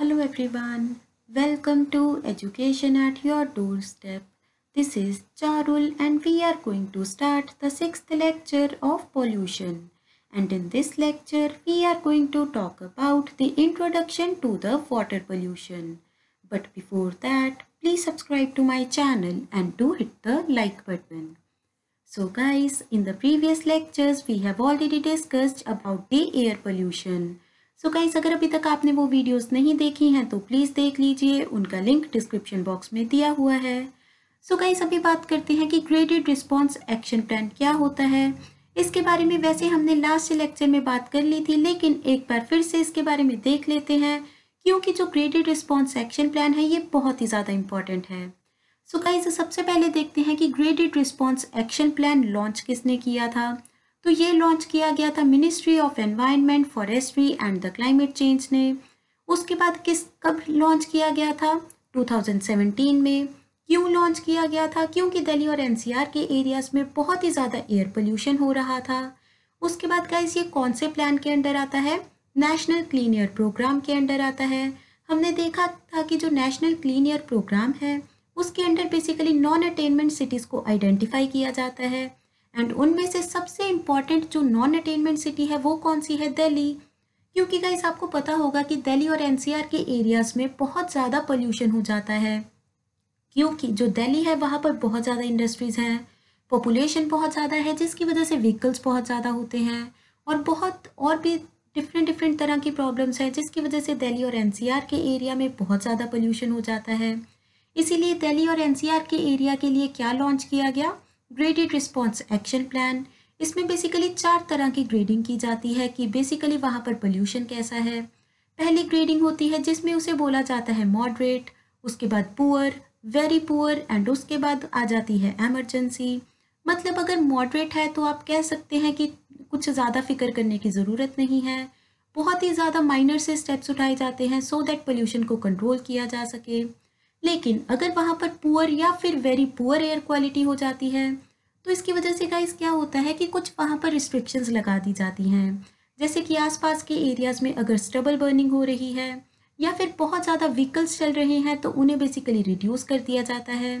Hello everyone, welcome to Education at Your Doorstep. This is Charul and we are going to start the sixth lecture of pollution. And in this lecture, we are going to talk about the introduction to the water pollution. But before that, please subscribe to my channel and do hit the like button. So guys, in the previous lectures, we have already discussed about the air pollution so guys अगर अभी तक आपने वो videos नहीं देखी हैं तो please देख लीजिए उनका लिंक डिस्क्रिप्शन बॉक्स में दिया हुआ है सो गाइस अभी बात करते हैं कि ग्रेडेड रिस्पॉन्स एक्शन प्लान क्या होता है इसके बारे में वैसे हमने लास्ट लेक्चर में बात कर ली थी लेकिन एक बार फिर से इसके बारे में देख लेते हैं क्योंकि जो ग्रेडेड रिस्पॉन्स एक्शन प्लान है ये बहुत ही ज़्यादा इंपॉर्टेंट है सो so गाइस सबसे पहले देखते हैं कि graded response action plan launch किसने किया था तो ये लॉन्च किया गया था ministry of environment forestry and the climate change ने उसके बाद किस कब लॉन्च किया गया था 2017 में क्यों लॉन्च किया गया था क्योंकि दिल्ली और एनसीआर के एरियाज़ में बहुत ही ज़्यादा एयर पोल्यूशन हो रहा था उसके बाद गाइज ये कौन से प्लान के अंडर आता है नेशनल क्लीन एयर प्रोग्राम के अंडर आता है हमने देखा था कि जो नेशनल क्लीन एयर प्रोग्राम है उसके under basically non attainment cities को आइडेंटिफाई किया जाता है एंड उनमें से सबसे इम्पॉर्टेंट जो नॉन अटेनमेंट सिटी है वो कौन सी है दिल्ली क्योंकि गाइज आपको पता होगा कि दिल्ली और एनसीआर के एरियाज में बहुत ज़्यादा पोल्यूशन हो जाता है क्योंकि जो दिल्ली है वहाँ पर बहुत ज़्यादा इंडस्ट्रीज़ हैं पॉपुलेशन बहुत ज़्यादा है जिसकी वजह से व्हीकल्स बहुत ज़्यादा होते हैं और बहुत और भी डिफरेंट डिफरेंट तरह की प्रॉब्लम्स हैं जिसकी वजह से दिल्ली और एनसीआर के एरिया में बहुत ज़्यादा पोल्यूशन हो जाता है इसीलिए दिल्ली और एनसीआर के एरिया के लिए क्या लॉन्च किया गया ग्रेडेड रिस्पॉन्स एक्शन प्लान इसमें बेसिकली चार तरह की ग्रेडिंग की जाती है कि बेसिकली वहाँ पर पोल्यूशन कैसा है पहली ग्रेडिंग होती है जिसमें उसे बोला जाता है मॉडरेट उसके बाद पुअर वेरी पुअर एंड उसके बाद आ जाती है एमरजेंसी मतलब अगर मॉडरेट है तो आप कह सकते हैं कि कुछ ज़्यादा फिक्र करने की ज़रूरत नहीं है बहुत ही ज़्यादा माइनर से स्टेप्स उठाए जाते हैं सो दैट पोल्यूशन को कंट्रोल किया जा सके लेकिन अगर वहाँ पर पुअर या फिर वेरी पुअर एयर क्वालिटी हो जाती है तो इसकी वजह से गाइस क्या होता है कि कुछ वहाँ पर रिस्ट्रिक्शंस लगा दी जाती हैं जैसे कि आसपास के एरियाज़ में अगर स्टबल बर्निंग हो रही है या फिर बहुत ज़्यादा व्हीकल्स चल रहे हैं तो उन्हें बेसिकली रिड्यूस कर दिया जाता है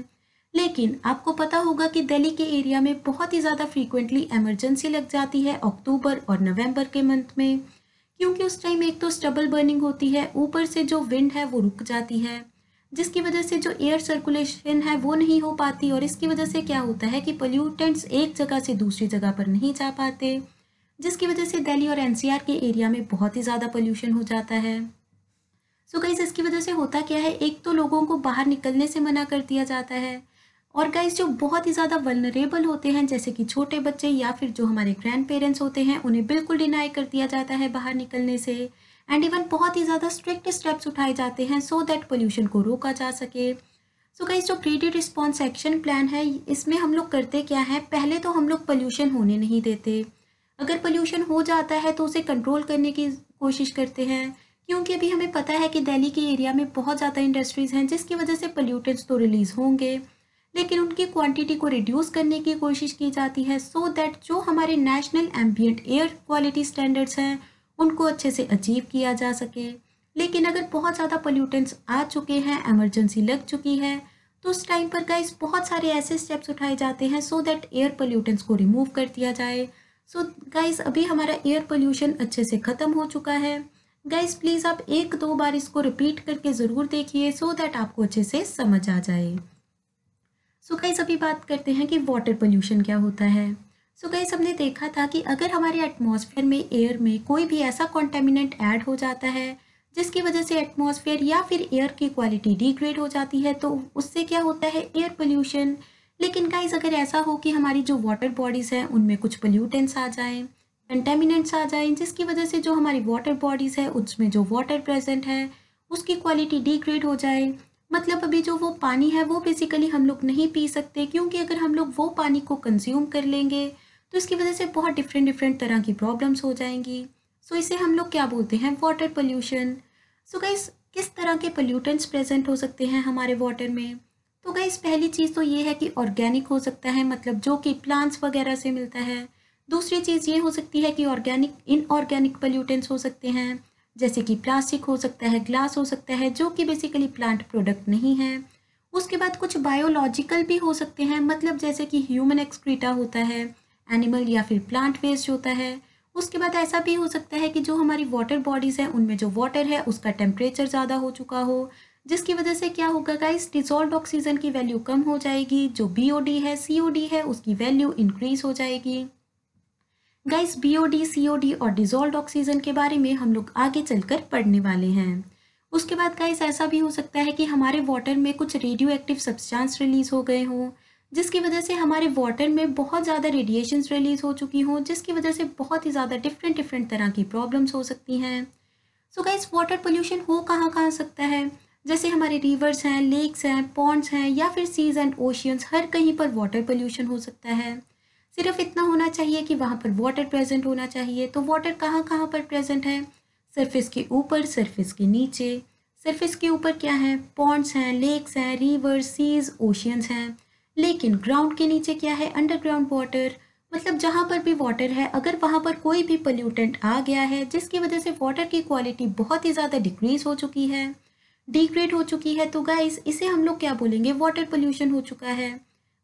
लेकिन आपको पता होगा कि दिल्ली के एरिया में बहुत ही ज़्यादा फ्रीक्वेंटली एमरजेंसी लग जाती है अक्टूबर और नवंबर के मंथ में क्योंकि उस टाइम एक तो स्टबल बर्निंग होती है ऊपर से जो विंड है वो रुक जाती है जिसकी वजह से जो एयर सर्कुलेशन है वो नहीं हो पाती और इसकी वजह से क्या होता है कि पोल्यूटेंट्स एक जगह से दूसरी जगह पर नहीं जा पाते जिसकी वजह से दिल्ली और एनसीआर के एरिया में बहुत ही ज़्यादा पोल्यूशन हो जाता है सो so गाइज इसकी वजह से होता क्या है एक तो लोगों को बाहर निकलने से मना कर दिया जाता है और गाइज जो बहुत ही ज़्यादा वलनरेबल होते हैं जैसे कि छोटे बच्चे या फिर जो हमारे ग्रैंड पेरेंट्स होते हैं उन्हें बिल्कुल डिनाई कर दिया जाता है बाहर निकलने से एंड इवन बहुत ही ज़्यादा स्ट्रिक्ट स्टेप्स उठाए जाते हैं सो दैट पोल्यूशन को रोका जा सके सो so गाइज जो क्रेडिट रिस्पॉन्स एक्शन प्लान है इसमें हम लोग करते क्या है पहले तो हम लोग पोल्यूशन होने नहीं देते अगर पोल्यूशन हो जाता है तो उसे कंट्रोल करने की कोशिश करते हैं क्योंकि अभी हमें पता है कि दिल्ली के एरिया में बहुत ज़्यादा इंडस्ट्रीज़ हैं जिसकी वजह से पोल्यूटेंट्स तो रिलीज़ होंगे लेकिन उनकी क्वांटिटी को रिड्यूस करने की कोशिश की जाती है सो so दैट जो हमारे national ambient air quality standards हैं उनको अच्छे से अचीव किया जा सके लेकिन अगर बहुत ज़्यादा पोल्यूटेंट्स आ चुके हैं एमरजेंसी लग चुकी है तो उस टाइम पर गाइस बहुत सारे ऐसे स्टेप्स उठाए जाते हैं सो दैट एयर पोल्यूटेंट्स को रिमूव कर दिया जाए सो so, गाइस अभी हमारा एयर पोल्यूशन अच्छे से ख़त्म हो चुका है गाइस प्लीज़ आप एक दो बार इसको रिपीट करके ज़रूर देखिए सो दैट आपको अच्छे से समझ आ जाए सो so, गाइस अभी बात करते हैं कि वाटर पोल्यूशन क्या होता है सो so गई हमने देखा था कि अगर हमारे एटमॉस्फेयर में एयर में कोई भी ऐसा कॉन्टेमिनेंट ऐड हो जाता है जिसकी वजह से एटमॉस्फेयर या फिर एयर की क्वालिटी डिग्रेड हो जाती है तो उससे क्या होता है एयर पोल्यूशन लेकिन गाइज अगर ऐसा हो कि हमारी जो वाटर बॉडीज़ हैं उनमें कुछ पोल्यूटेंट्स आ जाएं कंटेमिनेंट्स आ जाएं जिसकी वजह से जो हमारी वाटर बॉडीज़ है उसमें जो वाटर प्रेजेंट है उसकी क्वालिटी डिग्रेड हो जाए मतलब अभी जो वो पानी है वो बेसिकली हम लोग नहीं पी सकते क्योंकि अगर हम लोग वो पानी को कंज्यूम कर लेंगे तो इसकी वजह से बहुत डिफरेंट डिफरेंट तरह की प्रॉब्लम्स हो जाएंगी सो so, इसे हम लोग क्या बोलते हैं वाटर पोल्यूशन सो गाइस किस तरह के पोल्यूटेंट्स प्रेजेंट हो सकते हैं हमारे वाटर में तो गाइस पहली चीज़ तो ये है कि ऑर्गेनिक हो सकता है मतलब जो कि प्लांट्स वगैरह से मिलता है दूसरी चीज़ ये हो सकती है कि ऑर्गेनिक इनऑर्गेनिक पोल्यूटेंट्स हो सकते हैं जैसे कि प्लास्टिक हो सकता है ग्लास हो सकता है जो कि बेसिकली प्लांट प्रोडक्ट नहीं है उसके बाद कुछ बायोलॉजिकल भी हो सकते हैं मतलब जैसे कि ह्यूमन एक्सक्रीटा होता है एनिमल या फिर प्लांट वेस्ट होता है उसके बाद ऐसा भी हो सकता है कि जो हमारी वाटर बॉडीज़ हैं उनमें जो वाटर है उसका टेम्परेचर ज़्यादा हो चुका हो जिसकी वजह से क्या होगा गाइस डिजॉल्व ऑक्सीजन की वैल्यू कम हो जाएगी जो बी है सी है उसकी वैल्यू इंक्रीज हो जाएगी गाइस बी सी और डिजॉल्व ऑक्सीजन के बारे में हम लोग आगे चलकर पढ़ने वाले हैं उसके बाद गाइस ऐसा भी हो सकता है कि हमारे वाटर में कुछ रेडियो एक्टिव सब्सटेंस रिलीज हो गए हों जिसकी वजह से हमारे वाटर में बहुत ज़्यादा रेडिएशंस रिलीज़ हो चुकी हों जिसकी वजह से बहुत ही ज़्यादा डिफरेंट डिफरेंट तरह की प्रॉब्लम्स हो सकती हैं सो गाइस वाटर पोल्यूशन हो कहाँ कहाँ सकता है जैसे हमारे रिवर्स हैं लेक्स हैं पॉन्ड्स हैं या फिर सीज एंड ओशियंस हर कहीं पर वाटर पोल्यूशन हो सकता है सिर्फ इतना होना चाहिए कि वहाँ पर वाटर प्रेजेंट होना चाहिए तो वाटर कहाँ कहाँ पर प्रेजेंट है सरफेस के ऊपर सरफेस के नीचे सरफेस के ऊपर क्या है पॉन्ड्स हैं लेक्स हैं रिवर्स सीज ओशियंस हैं लेकिन ग्राउंड के नीचे क्या है अंडरग्राउंड वाटर मतलब जहाँ पर भी वाटर है अगर वहाँ पर कोई भी पोल्यूटेंट आ गया है जिसकी वजह से वाटर की क्वालिटी बहुत ही ज़्यादा डिक्रीज हो चुकी है डिग्रेड हो चुकी है तो गाइस इसे हम लोग क्या बोलेंगे वाटर पोल्यूशन हो चुका है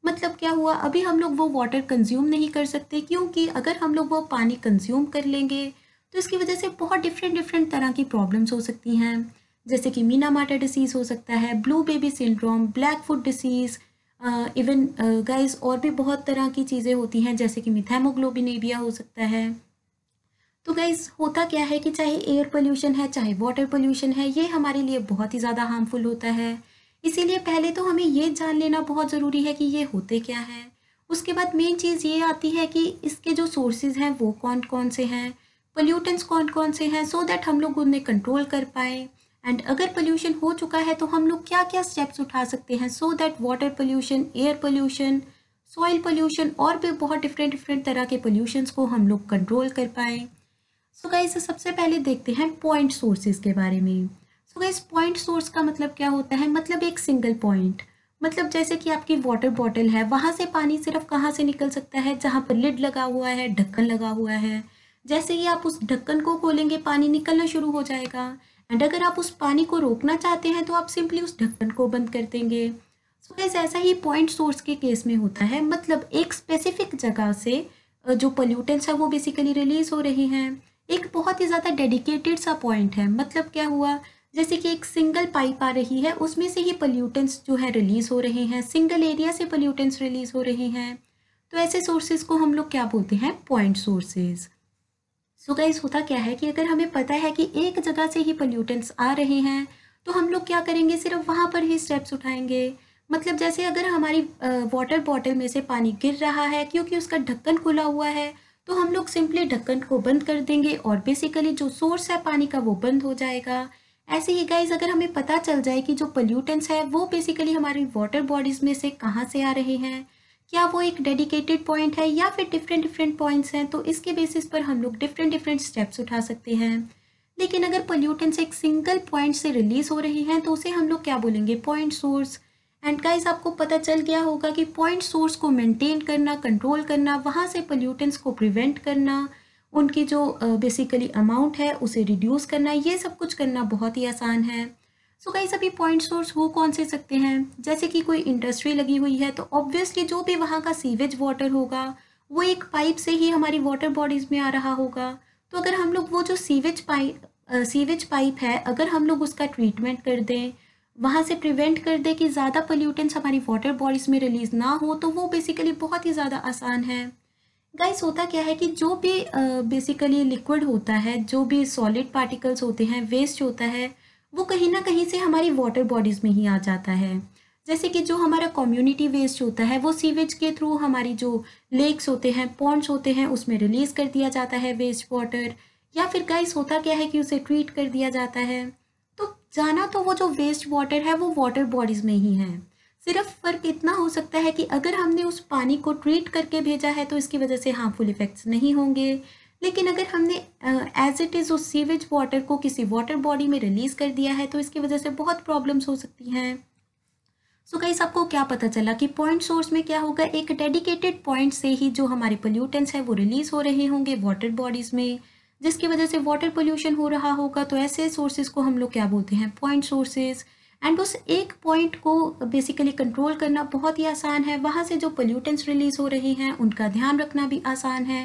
मतलब क्या हुआ अभी हम लोग वो वाटर कंज्यूम नहीं कर सकते क्योंकि अगर हम लोग वो पानी कंज्यूम कर लेंगे तो इसकी वजह से बहुत डिफरेंट डिफरेंट तरह की प्रॉब्लम्स हो सकती हैं जैसे कि मीना माटा डिसीज़ हो सकता है blue baby syndrome black foot disease even guys और भी बहुत तरह की चीज़ें होती हैं जैसे कि मिथेमोग्लोबिन हो सकता है तो गाइस होता क्या है कि चाहे एयर पोल्यूशन है चाहे वाटर पोल्यूशन है ये हमारे लिए बहुत ही ज़्यादा हार्मफुल होता है इसीलिए पहले तो हमें ये जान लेना बहुत ज़रूरी है कि ये होते क्या है उसके बाद मेन चीज़ ये आती है कि इसके जो सोर्सेज हैं वो कौन कौन से हैं पोल्यूटेंट्स कौन कौन से हैं सो so दैट हम लोग उन्हें कंट्रोल कर पाएँ एंड अगर पोल्यूशन हो चुका है तो हम लोग क्या क्या स्टेप्स उठा सकते हैं so that water pollution air pollution soil pollution और भी बहुत डिफरेंट डिफरेंट तरह के पोल्यूशंस को हम लोग कंट्रोल कर पाएँ सो गाइज सबसे पहले देखते हैं पॉइंट सोर्सेज के बारे में सो गाइज पॉइंट सोर्स का मतलब क्या होता है मतलब एक सिंगल पॉइंट मतलब जैसे कि आपकी वाटर बॉटल है वहाँ से पानी सिर्फ कहाँ से निकल सकता है जहाँ पर लिड लगा हुआ है ढक्कन लगा हुआ है जैसे ही आप उस ढक्कन को खोलेंगे पानी निकलना शुरू हो जाएगा एंड अगर आप उस पानी को रोकना चाहते हैं तो आप सिंपली उस ढक्कन को बंद कर देंगे सो so, ऐसा ही पॉइंट सोर्स के केस में होता है मतलब एक स्पेसिफिक जगह से जो पोल्यूटेंट्स है वो बेसिकली रिलीज हो रहे हैं एक बहुत ही ज़्यादा डेडिकेटेड सा पॉइंट है मतलब क्या हुआ जैसे कि एक सिंगल पाइप आ रही है उसमें से ही पोल्यूटेंट्स जो है रिलीज़ हो रहे हैं सिंगल एरिया से पोल्यूटेंट्स रिलीज़ हो रहे हैं तो ऐसे सोर्सेज को हम लोग क्या बोलते हैं point sources so so guys होता क्या है कि अगर हमें पता है कि एक जगह से ही पोल्यूटेंट्स आ रहे हैं तो हम लोग क्या करेंगे सिर्फ वहाँ पर ही स्टेप्स उठाएंगे मतलब जैसे अगर हमारी वाटर बॉटल में से पानी गिर रहा है क्योंकि उसका ढक्कन खुला हुआ है तो हम लोग सिंपली ढक्कन को बंद कर देंगे और बेसिकली जो सोर्स है पानी का वो बंद हो जाएगा ऐसे ही गाइज अगर हमें पता चल जाए कि जो पोल्यूटेंट्स है वो बेसिकली हमारी वाटर बॉडीज़ में से कहाँ से आ रहे हैं क्या वो एक डेडिकेटेड पॉइंट है या फिर डिफरेंट डिफरेंट पॉइंट्स हैं तो इसके बेसिस पर हम लोग डिफरेंट डिफरेंट स्टेप्स उठा सकते हैं लेकिन अगर पोल्यूटेंट्स एक सिंगल पॉइंट से रिलीज हो रहे हैं तो उसे हम लोग क्या बोलेंगे पॉइंट सोर्स एंड गाइस आपको पता चल गया होगा कि पॉइंट सोर्स को मेंटेन करना कंट्रोल करना वहाँ से पोल्यूटेंट्स को प्रिवेंट करना उनकी जो बेसिकली uh, अमाउंट है उसे रिड्यूस करना ये सब कुछ करना बहुत ही आसान है सो कई सभी पॉइंट सोर्स वो कौन से सकते हैं जैसे कि कोई इंडस्ट्री लगी हुई है तो ऑब्वियसली जो भी वहाँ का सीवेज वाटर होगा वो एक पाइप से ही हमारी वाटर बॉडीज़ में आ रहा होगा तो अगर हम लोग वो जो सीवेज पाइप सीवेज पाइप है अगर हम लोग उसका ट्रीटमेंट कर दें वहाँ से प्रिवेंट कर दें कि ज़्यादा पोल्यूटेंट्स हमारी वाटर बॉडीज़ में रिलीज़ ना हो तो वो बेसिकली बहुत ही ज़्यादा आसान है गाइस होता क्या है कि जो भी बेसिकली लिक्विड होता है जो भी सॉलिड पार्टिकल्स होते हैं वेस्ट होता है वो कहीं ना कहीं से हमारी वाटर बॉडीज़ में ही आ जाता है जैसे कि जो हमारा कम्युनिटी वेस्ट होता है वो सीवेज के थ्रू हमारी जो लेक्स होते हैं पॉन्ड्स होते हैं उसमें रिलीज़ कर दिया जाता है वेस्ट वाटर या फिर गाइस होता क्या है कि उसे ट्रीट कर दिया जाता है तो जाना तो वो जो वेस्ट वाटर है वो वाटर बॉडीज़ में ही है सिर्फ फ़र्क इतना हो सकता है कि अगर हमने उस पानी को ट्रीट करके भेजा है तो इसकी वजह से हार्मफुल इफ़ेक्ट्स नहीं होंगे लेकिन अगर हमने एज इट इज़ उस सीवेज वाटर को किसी वाटर बॉडी में रिलीज़ कर दिया है तो इसकी वजह से बहुत प्रॉब्लम्स हो सकती हैं सो कई सबको क्या पता चला कि पॉइंट सोर्स में क्या होगा एक डेडिकेटेड पॉइंट से ही जो हमारे पोल्यूटेंट्स हैं वो रिलीज़ हो रहे होंगे वाटर बॉडीज़ में जिसकी वजह से वाटर पोल्यूशन हो रहा होगा तो ऐसे सोर्सेज को हम लोग क्या बोलते हैं पॉइंट सोर्सेज एंड उस एक पॉइंट को बेसिकली कंट्रोल करना बहुत ही आसान है वहाँ से जो पोल्यूटेंट्स रिलीज़ हो रहे हैं उनका ध्यान रखना भी आसान है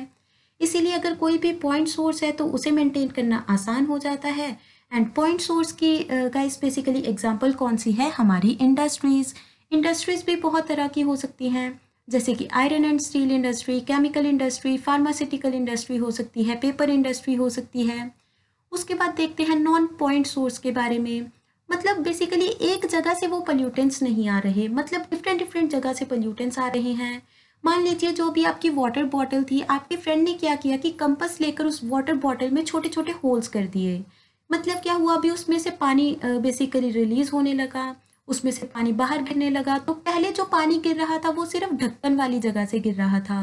इसीलिए अगर कोई भी पॉइंट सोर्स है तो उसे मेंटेन करना आसान हो जाता है एंड पॉइंट सोर्स की गाइस बेसिकली एग्जांपल कौन सी है हमारी इंडस्ट्रीज़ इंडस्ट्रीज़ भी बहुत तरह की हो सकती हैं जैसे कि iron and steel industry chemical industry pharmaceutical industry हो सकती है पेपर इंडस्ट्री हो सकती है उसके बाद देखते हैं नॉन पॉइंट सोर्स के बारे में मतलब बेसिकली एक जगह से वो पल्यूटेंट्स नहीं आ रहे मतलब डिफरेंट डिफरेंट जगह से पल्यूटेंट्स आ रहे हैं मान लीजिए जो भी आपकी वाटर बॉटल थी आपके फ्रेंड ने क्या किया कि कंपस लेकर उस वाटर बॉटल में छोटे छोटे होल्स कर दिए मतलब क्या हुआ अभी उसमें से पानी बेसिकली रिलीज होने लगा उसमें से पानी बाहर गिरने लगा तो पहले जो पानी गिर रहा था वो सिर्फ ढक्कन वाली जगह से गिर रहा था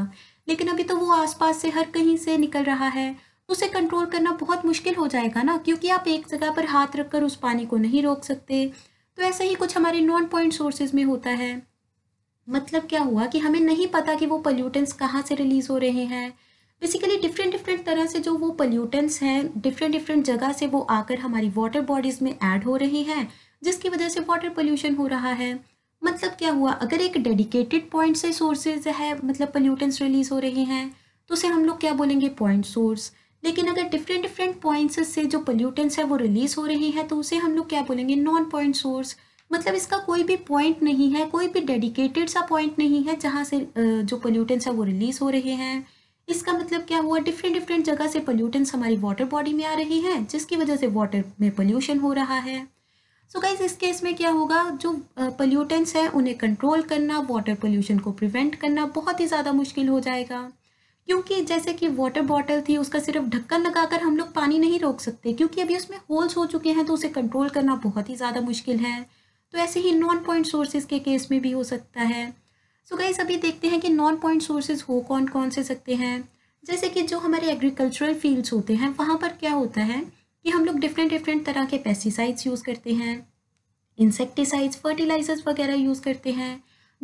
लेकिन अभी तो वो आसपास से हर कहीं से निकल रहा है तो उसे कंट्रोल करना बहुत मुश्किल हो जाएगा ना क्योंकि आप एक जगह पर हाथ रखकर उस पानी को नहीं रोक सकते तो ऐसा ही कुछ हमारे नॉन पॉइंट सोर्सेज में होता है मतलब क्या हुआ कि हमें नहीं पता कि वो पल्यूटेंट्स कहाँ से रिलीज़ हो रहे हैं बेसिकली डिफरेंट डिफरेंट तरह से जो वो पल्यूटेंट्स हैं डिफरेंट डिफरेंट जगह से वो आकर हमारी वाटर बॉडीज़ में ऐड हो रहे हैं जिसकी वजह से वाटर पोल्यूशन हो रहा है मतलब क्या हुआ अगर एक डेडिकेटेड पॉइंट से सोर्सेज है मतलब पोल्यूटेंट्स रिलीज़ हो रहे हैं तो उसे हम लोग क्या बोलेंगे पॉइंट सोर्स लेकिन अगर डिफरेंट डिफरेंट पॉइंट्स से जो पोल्यूटेंट्स है वो रिलीज़ हो रही हैं तो उसे हम लोग क्या बोलेंगे नॉन पॉइंट सोर्स मतलब इसका कोई भी पॉइंट नहीं है कोई भी डेडिकेटेड सा पॉइंट नहीं है जहाँ से जो पोल्यूटेंट्स है वो रिलीज हो रहे हैं इसका मतलब क्या हुआ डिफरेंट डिफरेंट जगह से पोल्यूटेंट्स हमारी वाटर बॉडी में आ रही हैं जिसकी वजह से वाटर में पोल्यूशन हो रहा है सो so गाइज इस केस में क्या होगा जो पोल्यूटेंट्स हैं उन्हें कंट्रोल करना वाटर पोल्यूशन को प्रिवेंट करना बहुत ही ज़्यादा मुश्किल हो जाएगा क्योंकि जैसे कि वाटर बॉटल थी उसका सिर्फ ढक्कन लगाकर हम लोग पानी नहीं रोक सकते क्योंकि अभी उसमें होल्स हो चुके हैं तो उसे कंट्रोल करना बहुत ही ज़्यादा मुश्किल है तो ऐसे ही नॉन पॉइंट सोर्सेज के केस में भी हो सकता है सो so गाइस अभी देखते हैं कि नॉन पॉइंट सोर्सेज हो कौन कौन से सकते हैं जैसे कि जो हमारे एग्रीकल्चरल फील्ड्स होते हैं वहाँ पर क्या होता है कि हम लोग डिफरेंट डिफरेंट तरह के पेस्टिसाइड्स यूज़ करते हैं इंसेक्टिसाइड्स फर्टिलाइजर्स वगैरह यूज़ करते हैं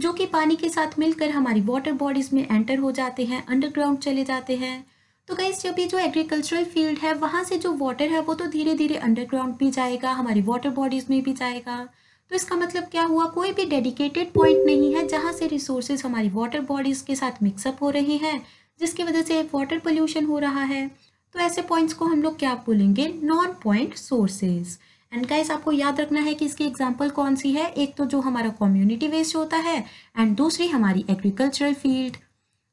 जो कि पानी के साथ मिलकर हमारी वाटर बॉडीज़ में एंटर हो जाते हैं अंडरग्राउंड चले जाते हैं तो गाइज जब ये जो एग्रीकल्चरल फील्ड है वहाँ से जो वाटर है वो तो धीरे धीरे अंडरग्राउंड भी जाएगा हमारी वाटर बॉडीज़ में भी जाएगा तो इसका मतलब क्या हुआ कोई भी डेडिकेटेड पॉइंट नहीं है जहाँ से रिसोर्सेज हमारी वाटर बॉडीज़ के साथ मिक्सअप हो रहे हैं जिसकी वजह से वाटर पोल्यूशन हो रहा है तो ऐसे पॉइंट्स को हम लोग क्या बोलेंगे non point sources and guys आपको याद रखना है कि इसकी एग्जांपल कौन सी है एक तो जो हमारा कम्युनिटी वेस्ट होता है एंड दूसरी हमारी एग्रीकल्चरल फील्ड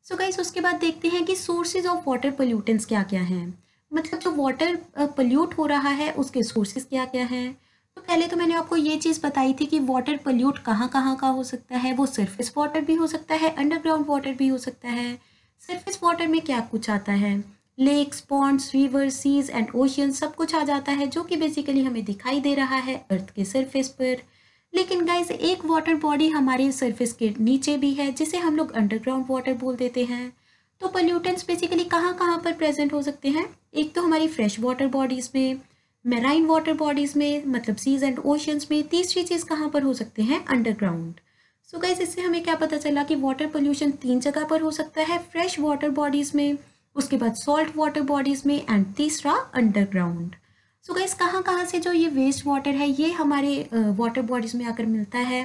सो गाइस उसके बाद देखते हैं कि सोर्सेज ऑफ वाटर पोल्यूटेंस क्या क्या हैं मतलब जो वाटर पल्यूट हो रहा है उसके सोर्सेज क्या क्या हैं तो पहले तो मैंने आपको ये चीज़ बताई थी कि वाटर पोल्यूट कहाँ कहाँ का हो सकता है वो सरफेस वाटर भी हो सकता है अंडरग्राउंड वाटर भी हो सकता है सरफेस वाटर में क्या कुछ आता है lakes ponds river seas and ocean सब कुछ आ जाता है जो कि बेसिकली हमें दिखाई दे रहा है अर्थ के सरफेस पर लेकिन गाइज एक वाटर बॉडी हमारे सरफेस के नीचे भी है जिसे हम लोग अंडरग्राउंड वाटर बोल देते हैं तो पल्यूटेंट्स बेसिकली कहाँ कहाँ पर प्रेजेंट हो सकते हैं एक तो हमारी फ्रेश वाटर बॉडीज़ में मेराइन वाटर बॉडीज़ में मतलब सीज एंड ओशंस में तीसरी चीज़ कहाँ पर हो सकते हैं अंडरग्राउंड सो गाइज इससे हमें क्या पता चला कि वाटर पोल्यूशन तीन जगह पर हो सकता है फ्रेश वाटर बॉडीज़ में उसके बाद सॉल्ट वाटर बॉडीज़ में एंड तीसरा अंडरग्राउंड सो गाइज कहाँ कहाँ से जो ये वेस्ट वाटर है ये हमारे वाटर बॉडीज़ में आकर मिलता है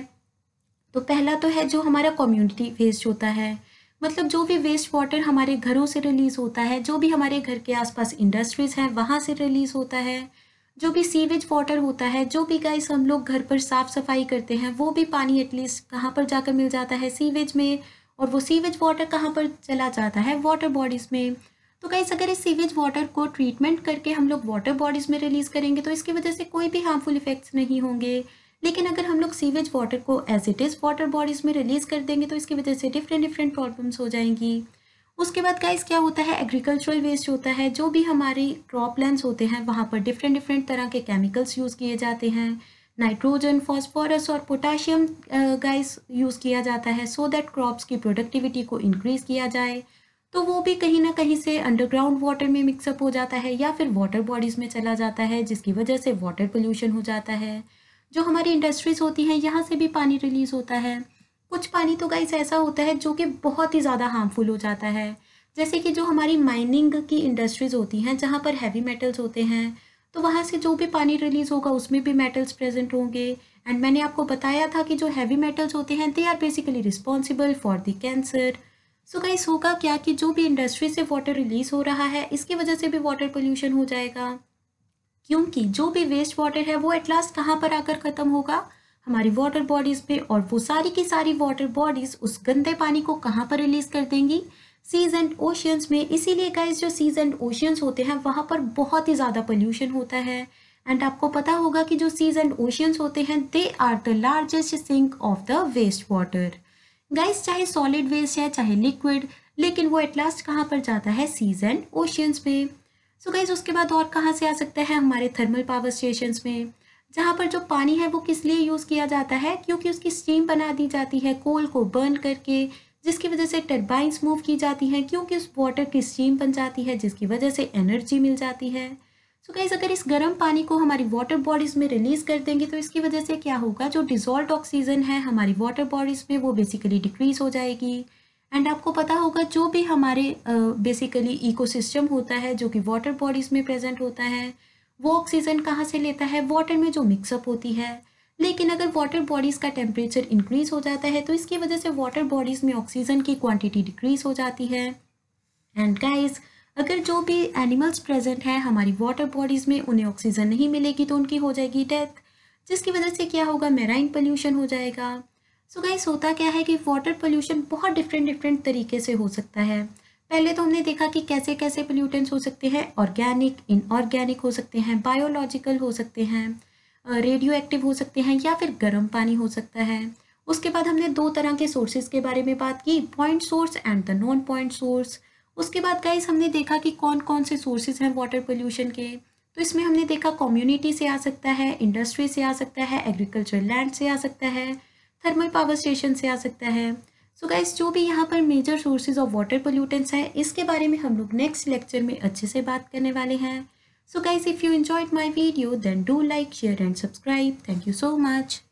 तो पहला तो है जो हमारा कम्युनिटी वेस्ट होता है मतलब जो भी वेस्ट वाटर हमारे घरों से रिलीज़ होता है जो भी हमारे घर के आसपास इंडस्ट्रीज़ हैं वहाँ से रिलीज़ होता है जो भी सीवेज वाटर होता है जो भी गाइस हम लोग घर पर साफ़ सफाई करते हैं वो भी पानी एटलीस्ट कहाँ पर जाकर मिल जाता है सीवेज में और वो सीवेज वाटर कहाँ पर चला जाता है वाटर बॉडीज़ में तो गाइस अगर इस सीवेज वाटर को ट्रीटमेंट करके हम लोग वाटर बॉडीज़ में रिलीज़ करेंगे तो इसकी वजह से कोई भी हार्मफुल इफ़ेक्ट्स नहीं होंगे लेकिन अगर हम लोग सीवेज वाटर को as it is water bodies में रिलीज़ कर देंगे तो इसकी वजह से डिफरेंट डिफरेंट प्रॉब्लम्स हो जाएंगी उसके बाद गाइस क्या होता है एग्रीकल्चरल वेस्ट होता है जो भी हमारे क्रॉप लैंड होते हैं वहाँ पर डिफरेंट डिफरेंट तरह के केमिकल्स यूज़ किए जाते हैं नाइट्रोजन फॉस्फोरस और पोटाशियम गाइस यूज़ किया जाता है सो दैट क्रॉप्स की प्रोडक्टिविटी को इंक्रीज़ किया जाए तो वो भी कहीं ना कहीं से अंडरग्राउंड वाटर में मिक्सअप हो जाता है या फिर वाटर बॉडीज़ में चला जाता है जिसकी वजह से वाटर पोल्यूशन हो जाता है जो हमारी इंडस्ट्रीज़ होती हैं यहाँ से भी पानी रिलीज़ होता है कुछ पानी तो गाइस ऐसा होता है जो कि बहुत ही ज़्यादा हार्मफुल हो जाता है जैसे कि जो हमारी माइनिंग की इंडस्ट्रीज़ होती हैं जहाँ पर हैवी मेटल्स होते हैं तो वहाँ से जो भी पानी रिलीज़ होगा उसमें भी मेटल्स प्रेजेंट होंगे एंड मैंने आपको बताया था कि जो हैवी मेटल्स होते हैं they are basically responsible for the cancer so guys होगा क्या कि जो भी इंडस्ट्री से वाटर रिलीज़ हो रहा है इसकी वजह से भी वाटर पोल्यूशन हो जाएगा क्योंकि जो भी वेस्ट वाटर है वो एट लास्ट कहाँ पर आकर ख़त्म होगा हमारी वाटर बॉडीज़ पे और वो सारी की सारी वाटर बॉडीज़ उस गंदे पानी को कहाँ पर रिलीज़ कर देंगी सीज एंड ओशियंस में इसीलिए गाइज जो सीज एंड ओशियंस होते हैं वहाँ पर बहुत ही ज़्यादा पोल्यूशन होता है एंड आपको पता होगा कि जो सीज एंड ओशियंस होते हैं they are the largest sink of the waste water guys चाहे सॉलिड वेस्ट है चाहे लिक्विड लेकिन वो एट लास्ट कहाँ पर जाता है सीज एंड ओशियंस में सो so गाइज उसके बाद और कहाँ से आ सकता है हमारे थर्मल पावर स्टेशन में जहाँ पर जो पानी है वो किस लिए यूज़ किया जाता है क्योंकि उसकी स्टीम बना दी जाती है कोल को बर्न करके जिसकी वजह से टर्बाइंस मूव की जाती हैं क्योंकि उस वाटर की स्टीम बन जाती है जिसकी वजह से एनर्जी मिल जाती है सो so गाइज अगर इस गर्म पानी को हमारी वाटर बॉडीज़ में रिलीज़ कर देंगे तो इसकी वजह से क्या होगा जो डिजॉल्व ऑक्सीजन है हमारी वाटर बॉडीज़ में वो बेसिकली डिक्रीज़ हो जाएगी एंड आपको पता होगा जो भी हमारे बेसिकली uh, इकोसिस्टम होता है जो कि वाटर बॉडीज़ में प्रेजेंट होता है वो ऑक्सीजन कहाँ से लेता है वाटर में जो मिक्सअप होती है लेकिन अगर वाटर बॉडीज़ का टेम्परेचर इंक्रीज हो जाता है तो इसकी वजह से वाटर बॉडीज़ में ऑक्सीजन की क्वांटिटी डिक्रीज हो जाती है एंड गाइस अगर जो भी एनिमल्स प्रेजेंट हैं हमारी वाटर बॉडीज़ में उन्हें ऑक्सीजन नहीं मिलेगी तो उनकी हो जाएगी डेथ जिसकी वजह से क्या होगा मेराइन पोल्यूशन हो जाएगा सो so गाइस होता क्या है कि वाटर पोल्यूशन बहुत डिफरेंट डिफरेंट तरीके से हो सकता है पहले तो हमने देखा कि कैसे कैसे पोल्यूटेंट्स हो सकते हैं ऑर्गेनिक इनऑर्गेनिक हो सकते हैं बायोलॉजिकल हो सकते हैं रेडियो एक्टिव हो सकते हैं या फिर गर्म पानी हो सकता है उसके बाद हमने दो तरह के सोर्सेज के बारे में बात की point source and the non point source उसके बाद गाइस हमने देखा कि कौन कौन से सोर्सेज हैं वाटर पोल्यूशन के तो इसमें हमने देखा कम्युनिटी से आ सकता है इंडस्ट्री से आ सकता है एग्रीकल्चर लैंड से आ सकता है थर्मल पावर स्टेशन से आ सकता है सो गाइज जो भी यहाँ पर major sources of water pollutants है इसके बारे में हम लोग नेक्स्ट लेक्चर में अच्छे से बात करने वाले हैं so guys if you enjoyed my video then do like share and subscribe thank you so much